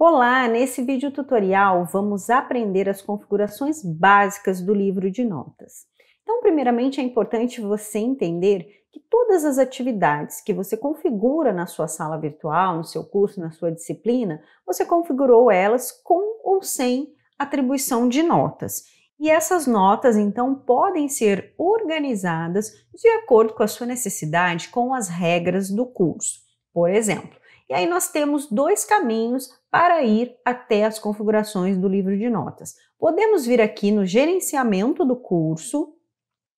Olá! Nesse vídeo tutorial vamos aprender as configurações básicas do livro de notas. Então, primeiramente é importante você entender que todas as atividades que você configura na sua sala virtual, no seu curso, na sua disciplina, você configurou elas com ou sem atribuição de notas. E essas notas, então, podem ser organizadas de acordo com a sua necessidade, com as regras do curso. Por exemplo, e aí nós temos dois caminhos para ir até as configurações do livro de notas. Podemos vir aqui no gerenciamento do curso,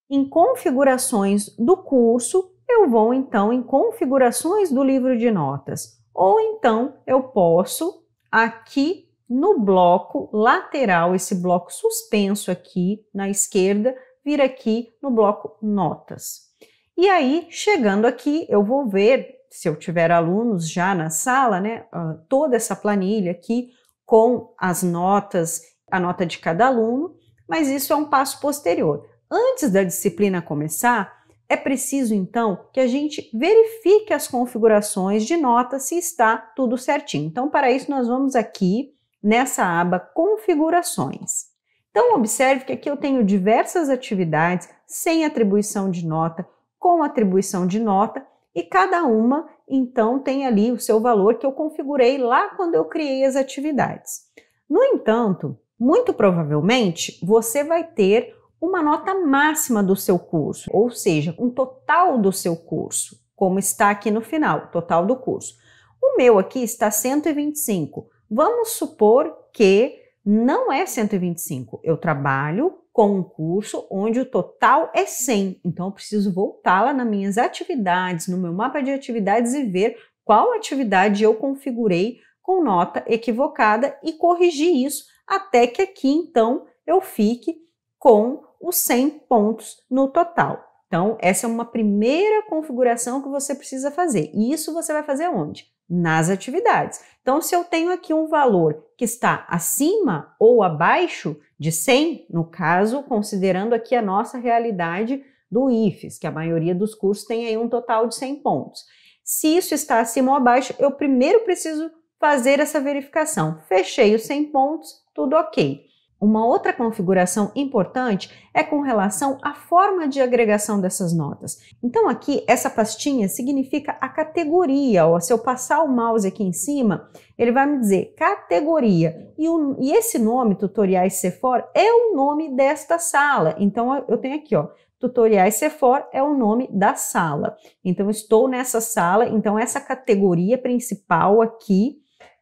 em configurações do curso, eu vou então em configurações do livro de notas. Ou então eu posso aqui no bloco lateral, esse bloco suspenso aqui na esquerda, vir aqui no bloco notas. E aí, chegando aqui, eu vou ver se eu tiver alunos já na sala, né, ah, toda essa planilha aqui com as notas, a nota de cada aluno, mas isso é um passo posterior. Antes da disciplina começar, é preciso então que a gente verifique as configurações de nota se está tudo certinho. Então, para isso, nós vamos aqui nessa aba Configurações. Então, observe que aqui eu tenho diversas atividades sem atribuição de nota, com atribuição de nota e cada uma então tem ali o seu valor que eu configurei lá quando eu criei as atividades. No entanto, muito provavelmente você vai ter uma nota máxima do seu curso, ou seja, um total do seu curso, como está aqui no final, total do curso. O meu aqui está 125. Vamos supor que não é 125. Eu trabalho com um curso onde o total é 100. Então, eu preciso voltar lá nas minhas atividades, no meu mapa de atividades e ver qual atividade eu configurei com nota equivocada e corrigir isso até que aqui, então, eu fique com os 100 pontos no total. Então, essa é uma primeira configuração que você precisa fazer. E isso você vai fazer onde? nas atividades. Então, se eu tenho aqui um valor que está acima ou abaixo de 100, no caso, considerando aqui a nossa realidade do IFES, que a maioria dos cursos tem aí um total de 100 pontos. Se isso está acima ou abaixo, eu primeiro preciso fazer essa verificação. Fechei os 100 pontos, tudo ok. Uma outra configuração importante é com relação à forma de agregação dessas notas. Então, aqui, essa pastinha significa a categoria. Ó. Se eu passar o mouse aqui em cima, ele vai me dizer categoria. E, o, e esse nome, Tutoriais Cefor, é o nome desta sala. Então, eu tenho aqui, ó, Tutoriais Cefor é o nome da sala. Então, estou nessa sala. Então, essa categoria principal aqui,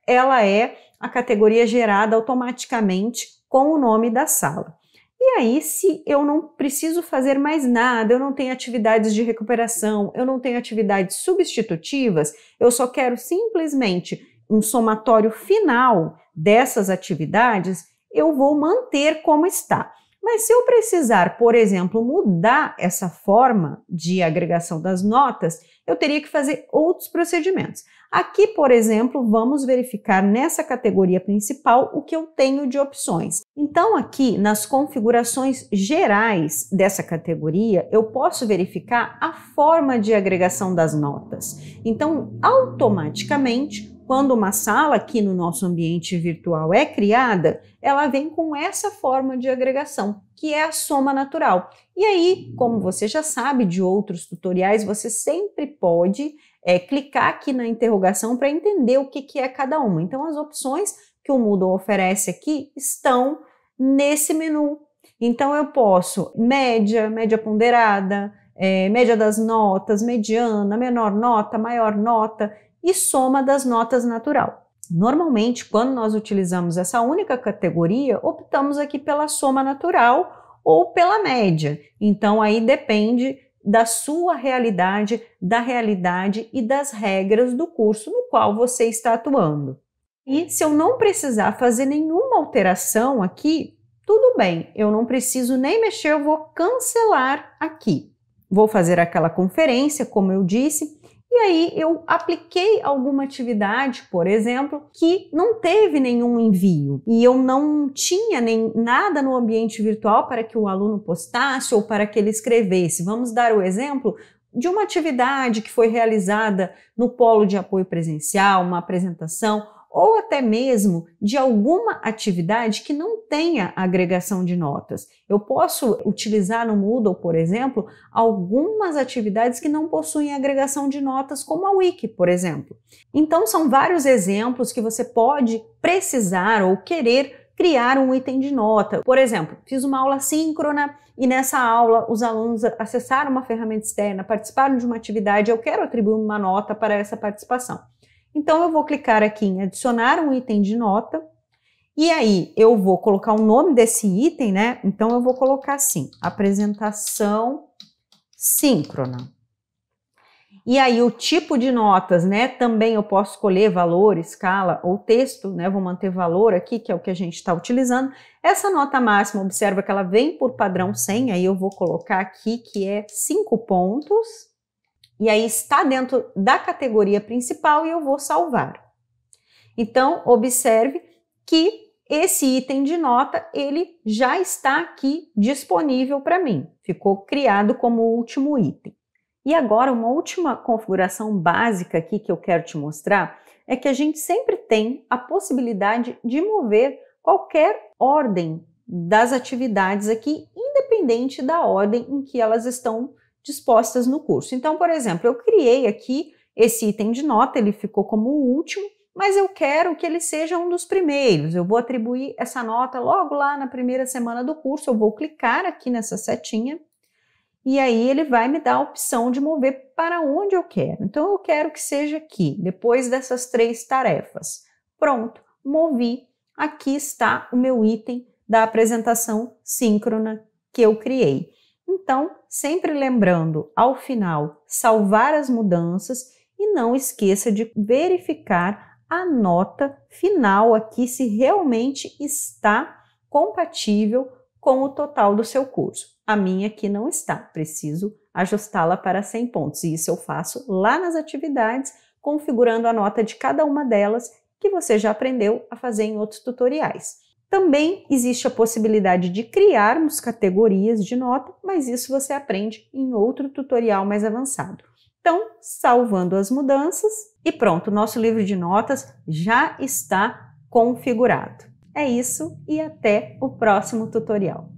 ela é a categoria gerada automaticamente com o nome da sala. E aí, se eu não preciso fazer mais nada, eu não tenho atividades de recuperação, eu não tenho atividades substitutivas, eu só quero simplesmente um somatório final dessas atividades, eu vou manter como está. Mas se eu precisar, por exemplo, mudar essa forma de agregação das notas, eu teria que fazer outros procedimentos. Aqui, por exemplo, vamos verificar nessa categoria principal o que eu tenho de opções. Então, aqui nas configurações gerais dessa categoria, eu posso verificar a forma de agregação das notas. Então, automaticamente, quando uma sala aqui no nosso ambiente virtual é criada, ela vem com essa forma de agregação, que é a soma natural. E aí, como você já sabe de outros tutoriais, você sempre pode é, clicar aqui na interrogação para entender o que, que é cada uma. Então, as opções que o Moodle oferece aqui estão nesse menu. Então, eu posso média, média ponderada, é, média das notas, mediana, menor nota, maior nota e soma das notas natural. Normalmente, quando nós utilizamos essa única categoria, optamos aqui pela soma natural ou pela média. Então, aí depende da sua realidade, da realidade e das regras do curso no qual você está atuando. E se eu não precisar fazer nenhuma alteração aqui, tudo bem, eu não preciso nem mexer, eu vou cancelar aqui. Vou fazer aquela conferência, como eu disse, e aí eu apliquei alguma atividade, por exemplo, que não teve nenhum envio e eu não tinha nem nada no ambiente virtual para que o aluno postasse ou para que ele escrevesse. Vamos dar o exemplo de uma atividade que foi realizada no polo de apoio presencial, uma apresentação ou até mesmo de alguma atividade que não tenha agregação de notas. Eu posso utilizar no Moodle, por exemplo, algumas atividades que não possuem agregação de notas, como a Wiki, por exemplo. Então, são vários exemplos que você pode precisar ou querer criar um item de nota. Por exemplo, fiz uma aula síncrona e nessa aula os alunos acessaram uma ferramenta externa, participaram de uma atividade, eu quero atribuir uma nota para essa participação. Então eu vou clicar aqui em adicionar um item de nota e aí eu vou colocar o nome desse item, né? Então eu vou colocar assim, apresentação síncrona. E aí o tipo de notas, né? Também eu posso escolher valor, escala ou texto, né? Vou manter valor aqui, que é o que a gente está utilizando. Essa nota máxima, observa que ela vem por padrão 100, aí eu vou colocar aqui que é 5 pontos. E aí está dentro da categoria principal e eu vou salvar. Então, observe que esse item de nota, ele já está aqui disponível para mim. Ficou criado como último item. E agora, uma última configuração básica aqui que eu quero te mostrar é que a gente sempre tem a possibilidade de mover qualquer ordem das atividades aqui, independente da ordem em que elas estão dispostas no curso. Então, por exemplo, eu criei aqui esse item de nota, ele ficou como o último, mas eu quero que ele seja um dos primeiros. Eu vou atribuir essa nota logo lá na primeira semana do curso, eu vou clicar aqui nessa setinha e aí ele vai me dar a opção de mover para onde eu quero. Então eu quero que seja aqui, depois dessas três tarefas. Pronto, movi. Aqui está o meu item da apresentação síncrona que eu criei. Então, sempre lembrando, ao final, salvar as mudanças e não esqueça de verificar a nota final aqui se realmente está compatível com o total do seu curso. A minha aqui não está, preciso ajustá-la para 100 pontos. E isso eu faço lá nas atividades, configurando a nota de cada uma delas que você já aprendeu a fazer em outros tutoriais. Também existe a possibilidade de criarmos categorias de nota, mas isso você aprende em outro tutorial mais avançado. Então, salvando as mudanças e pronto, nosso livro de notas já está configurado. É isso e até o próximo tutorial.